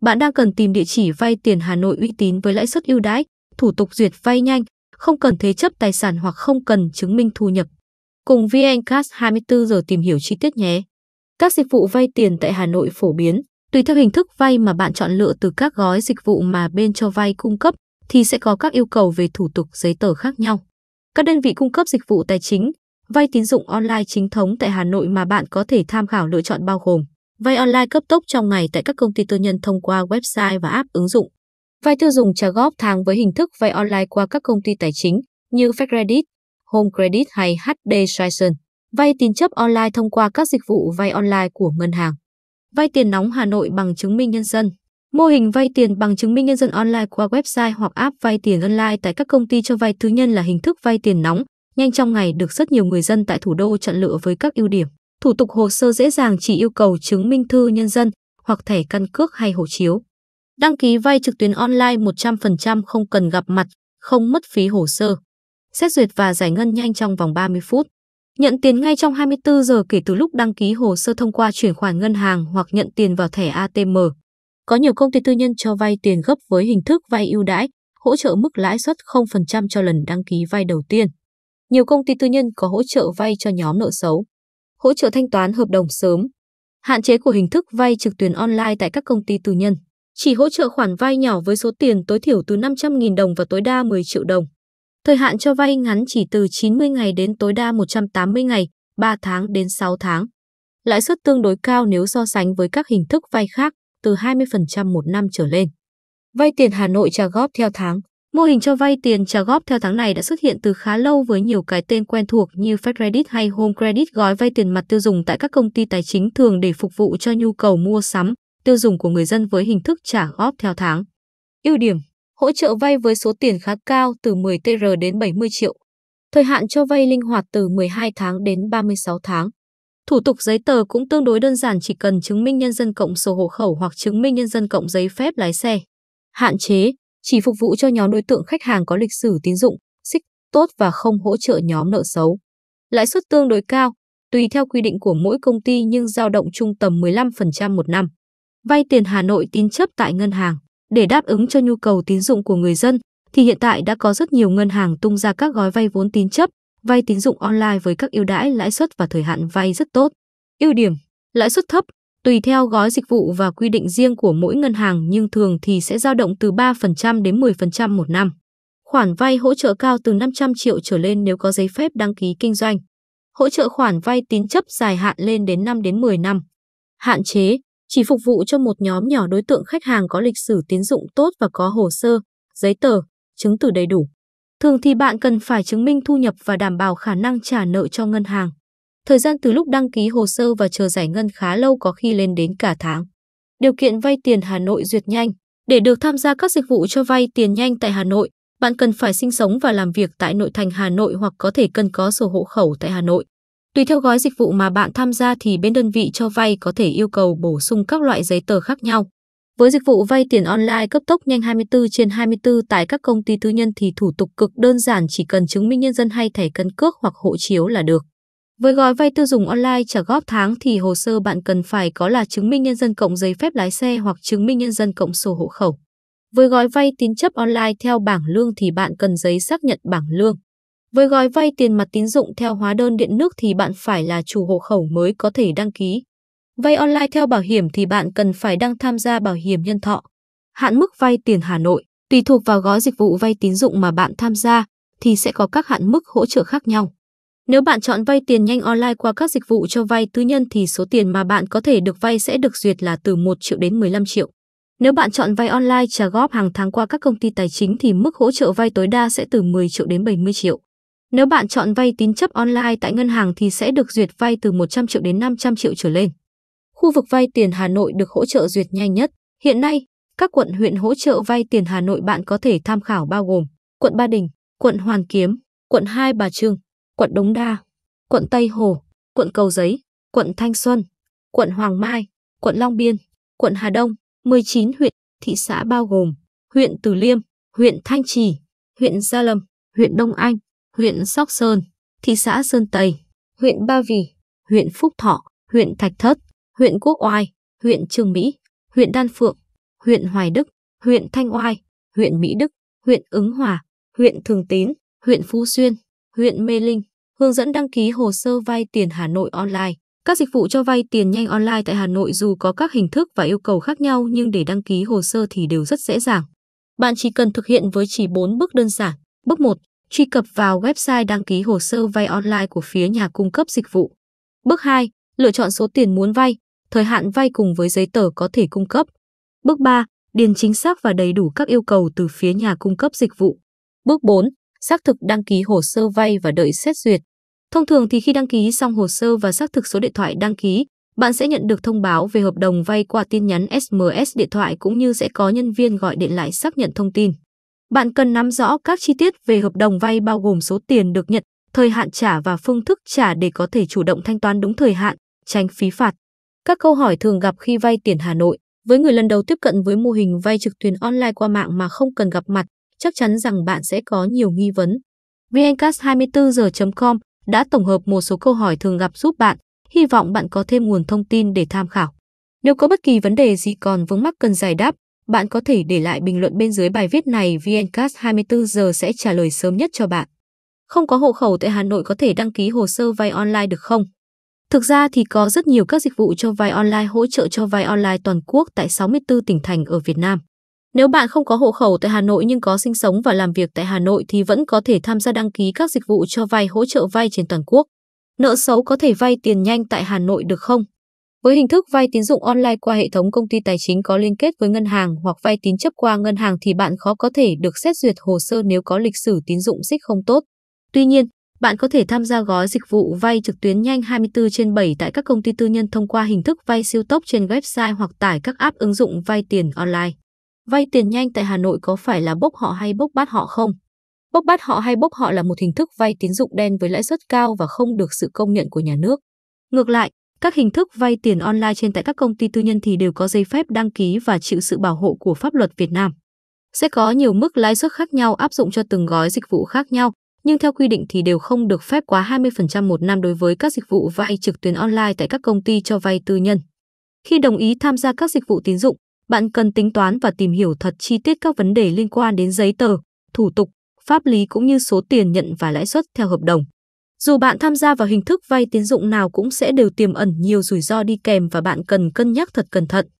Bạn đang cần tìm địa chỉ vay tiền Hà Nội uy tín với lãi suất ưu đãi, thủ tục duyệt vay nhanh, không cần thế chấp tài sản hoặc không cần chứng minh thu nhập. Cùng VNCast 24 giờ tìm hiểu chi tiết nhé. Các dịch vụ vay tiền tại Hà Nội phổ biến, tùy theo hình thức vay mà bạn chọn lựa từ các gói dịch vụ mà bên cho vay cung cấp thì sẽ có các yêu cầu về thủ tục giấy tờ khác nhau. Các đơn vị cung cấp dịch vụ tài chính, vay tín dụng online chính thống tại Hà Nội mà bạn có thể tham khảo lựa chọn bao gồm Vay online cấp tốc trong ngày tại các công ty tư nhân thông qua website và app ứng dụng. Vay tiêu dùng trả góp tháng với hình thức vay online qua các công ty tài chính như FedCredit, Home Credit hay HD Sison. Vay tín chấp online thông qua các dịch vụ vay online của ngân hàng. Vay tiền nóng Hà Nội bằng chứng minh nhân dân. Mô hình vay tiền bằng chứng minh nhân dân online qua website hoặc app vay tiền online tại các công ty cho vay tư nhân là hình thức vay tiền nóng, nhanh trong ngày được rất nhiều người dân tại thủ đô chọn lựa với các ưu điểm. Thủ tục hồ sơ dễ dàng chỉ yêu cầu chứng minh thư nhân dân hoặc thẻ căn cước hay hộ chiếu. Đăng ký vay trực tuyến online 100% không cần gặp mặt, không mất phí hồ sơ. Xét duyệt và giải ngân nhanh trong vòng 30 phút. Nhận tiền ngay trong 24 giờ kể từ lúc đăng ký hồ sơ thông qua chuyển khoản ngân hàng hoặc nhận tiền vào thẻ ATM. Có nhiều công ty tư nhân cho vay tiền gấp với hình thức vay ưu đãi, hỗ trợ mức lãi suất 0% cho lần đăng ký vay đầu tiên. Nhiều công ty tư nhân có hỗ trợ vay cho nhóm nợ xấu hỗ trợ thanh toán hợp đồng sớm. Hạn chế của hình thức vay trực tuyến online tại các công ty tư nhân chỉ hỗ trợ khoản vay nhỏ với số tiền tối thiểu từ 500.000 đồng và tối đa 10 triệu đồng. Thời hạn cho vay ngắn chỉ từ 90 ngày đến tối đa 180 ngày, 3 tháng đến 6 tháng. Lãi suất tương đối cao nếu so sánh với các hình thức vay khác, từ 20% một năm trở lên. Vay tiền Hà Nội trả góp theo tháng, Mô hình cho vay tiền trả góp theo tháng này đã xuất hiện từ khá lâu với nhiều cái tên quen thuộc như Fed Credit hay Home Credit gói vay tiền mặt tiêu dùng tại các công ty tài chính thường để phục vụ cho nhu cầu mua sắm, tiêu dùng của người dân với hình thức trả góp theo tháng. Ưu điểm: hỗ trợ vay với số tiền khá cao từ 10 TR đến 70 triệu. Thời hạn cho vay linh hoạt từ 12 tháng đến 36 tháng. Thủ tục giấy tờ cũng tương đối đơn giản chỉ cần chứng minh nhân dân cộng sổ hộ khẩu hoặc chứng minh nhân dân cộng giấy phép lái xe. Hạn chế chỉ phục vụ cho nhóm đối tượng khách hàng có lịch sử tín dụng, xích tốt và không hỗ trợ nhóm nợ xấu. Lãi suất tương đối cao, tùy theo quy định của mỗi công ty nhưng dao động trung tầm 15% một năm. Vay tiền Hà Nội tín chấp tại ngân hàng để đáp ứng cho nhu cầu tín dụng của người dân thì hiện tại đã có rất nhiều ngân hàng tung ra các gói vay vốn tín chấp, vay tín dụng online với các ưu đãi lãi suất và thời hạn vay rất tốt. Ưu điểm: lãi suất thấp, Tùy theo gói dịch vụ và quy định riêng của mỗi ngân hàng nhưng thường thì sẽ dao động từ 3% đến 10% một năm. Khoản vay hỗ trợ cao từ 500 triệu trở lên nếu có giấy phép đăng ký kinh doanh. Hỗ trợ khoản vay tín chấp dài hạn lên đến 5 đến 10 năm. Hạn chế chỉ phục vụ cho một nhóm nhỏ đối tượng khách hàng có lịch sử tín dụng tốt và có hồ sơ, giấy tờ, chứng từ đầy đủ. Thường thì bạn cần phải chứng minh thu nhập và đảm bảo khả năng trả nợ cho ngân hàng. Thời gian từ lúc đăng ký hồ sơ và chờ giải ngân khá lâu có khi lên đến cả tháng. Điều kiện vay tiền Hà Nội duyệt nhanh. Để được tham gia các dịch vụ cho vay tiền nhanh tại Hà Nội, bạn cần phải sinh sống và làm việc tại nội thành Hà Nội hoặc có thể cần có sổ hộ khẩu tại Hà Nội. Tùy theo gói dịch vụ mà bạn tham gia thì bên đơn vị cho vay có thể yêu cầu bổ sung các loại giấy tờ khác nhau. Với dịch vụ vay tiền online cấp tốc nhanh 24 trên 24 tại các công ty tư nhân thì thủ tục cực đơn giản chỉ cần chứng minh nhân dân hay thẻ căn cước hoặc hộ chiếu là được. Với gói vay tiêu dùng online trả góp tháng thì hồ sơ bạn cần phải có là chứng minh nhân dân cộng giấy phép lái xe hoặc chứng minh nhân dân cộng sổ hộ khẩu. Với gói vay tín chấp online theo bảng lương thì bạn cần giấy xác nhận bảng lương. Với gói vay tiền mặt tín dụng theo hóa đơn điện nước thì bạn phải là chủ hộ khẩu mới có thể đăng ký. Vay online theo bảo hiểm thì bạn cần phải đang tham gia bảo hiểm nhân thọ. Hạn mức vay tiền Hà Nội tùy thuộc vào gói dịch vụ vay tín dụng mà bạn tham gia thì sẽ có các hạn mức hỗ trợ khác nhau. Nếu bạn chọn vay tiền nhanh online qua các dịch vụ cho vay tư nhân thì số tiền mà bạn có thể được vay sẽ được duyệt là từ 1 triệu đến 15 triệu. Nếu bạn chọn vay online trả góp hàng tháng qua các công ty tài chính thì mức hỗ trợ vay tối đa sẽ từ 10 triệu đến 70 triệu. Nếu bạn chọn vay tín chấp online tại ngân hàng thì sẽ được duyệt vay từ 100 triệu đến 500 triệu trở lên. Khu vực vay tiền Hà Nội được hỗ trợ duyệt nhanh nhất. Hiện nay, các quận huyện hỗ trợ vay tiền Hà Nội bạn có thể tham khảo bao gồm quận Ba Đình, quận Hoàn Kiếm, quận Hai Bà Trưng quận Đống Đa, quận Tây Hồ, quận Cầu Giấy, quận Thanh Xuân, quận Hoàng Mai, quận Long Biên, quận Hà Đông, 19 huyện, thị xã bao gồm huyện Từ Liêm, huyện Thanh Trì, huyện Gia Lâm, huyện Đông Anh, huyện Sóc Sơn, thị xã Sơn Tây, huyện Ba Vì, huyện Phúc Thọ, huyện Thạch Thất, huyện Quốc Oai, huyện Trường Mỹ, huyện Đan Phượng, huyện Hoài Đức, huyện Thanh Oai, huyện Mỹ Đức, huyện Ứng Hòa, huyện Thường Tín, huyện Phú Xuyên, huyện Mê Linh hướng dẫn đăng ký hồ sơ vay tiền Hà Nội online. Các dịch vụ cho vay tiền nhanh online tại Hà Nội dù có các hình thức và yêu cầu khác nhau nhưng để đăng ký hồ sơ thì đều rất dễ dàng. Bạn chỉ cần thực hiện với chỉ 4 bước đơn giản. Bước 1. Truy cập vào website đăng ký hồ sơ vay online của phía nhà cung cấp dịch vụ. Bước 2. Lựa chọn số tiền muốn vay, thời hạn vay cùng với giấy tờ có thể cung cấp. Bước 3. Điền chính xác và đầy đủ các yêu cầu từ phía nhà cung cấp dịch vụ. Bước 4. Xác thực đăng ký hồ sơ vay và đợi xét duyệt. Thông thường thì khi đăng ký xong hồ sơ và xác thực số điện thoại đăng ký, bạn sẽ nhận được thông báo về hợp đồng vay qua tin nhắn SMS điện thoại cũng như sẽ có nhân viên gọi điện lại xác nhận thông tin. Bạn cần nắm rõ các chi tiết về hợp đồng vay bao gồm số tiền được nhận, thời hạn trả và phương thức trả để có thể chủ động thanh toán đúng thời hạn, tránh phí phạt. Các câu hỏi thường gặp khi vay tiền Hà Nội, với người lần đầu tiếp cận với mô hình vay trực tuyến online qua mạng mà không cần gặp mặt, chắc chắn rằng bạn sẽ có nhiều nghi vấn. vncast24giờ.com đã tổng hợp một số câu hỏi thường gặp giúp bạn, hy vọng bạn có thêm nguồn thông tin để tham khảo. Nếu có bất kỳ vấn đề gì còn vướng mắc cần giải đáp, bạn có thể để lại bình luận bên dưới bài viết này VNCast 24 giờ sẽ trả lời sớm nhất cho bạn. Không có hộ khẩu tại Hà Nội có thể đăng ký hồ sơ vay online được không? Thực ra thì có rất nhiều các dịch vụ cho vay online hỗ trợ cho vay online toàn quốc tại 64 tỉnh thành ở Việt Nam. Nếu bạn không có hộ khẩu tại Hà Nội nhưng có sinh sống và làm việc tại Hà Nội thì vẫn có thể tham gia đăng ký các dịch vụ cho vay hỗ trợ vay trên toàn quốc. Nợ xấu có thể vay tiền nhanh tại Hà Nội được không? Với hình thức vay tín dụng online qua hệ thống công ty tài chính có liên kết với ngân hàng hoặc vay tín chấp qua ngân hàng thì bạn khó có thể được xét duyệt hồ sơ nếu có lịch sử tín dụng xích không tốt. Tuy nhiên, bạn có thể tham gia gói dịch vụ vay trực tuyến nhanh 24 trên 7 tại các công ty tư nhân thông qua hình thức vay siêu tốc trên website hoặc tải các app ứng dụng vay tiền online. Vay tiền nhanh tại Hà Nội có phải là bốc họ hay bốc bắt họ không? Bốc bắt họ hay bốc họ là một hình thức vay tín dụng đen với lãi suất cao và không được sự công nhận của nhà nước. Ngược lại, các hình thức vay tiền online trên tại các công ty tư nhân thì đều có giấy phép đăng ký và chịu sự bảo hộ của pháp luật Việt Nam. Sẽ có nhiều mức lãi suất khác nhau áp dụng cho từng gói dịch vụ khác nhau, nhưng theo quy định thì đều không được phép quá 20% một năm đối với các dịch vụ vay trực tuyến online tại các công ty cho vay tư nhân. Khi đồng ý tham gia các dịch vụ tín dụng, bạn cần tính toán và tìm hiểu thật chi tiết các vấn đề liên quan đến giấy tờ, thủ tục, pháp lý cũng như số tiền nhận và lãi suất theo hợp đồng. Dù bạn tham gia vào hình thức vay tín dụng nào cũng sẽ đều tiềm ẩn nhiều rủi ro đi kèm và bạn cần cân nhắc thật cẩn thận.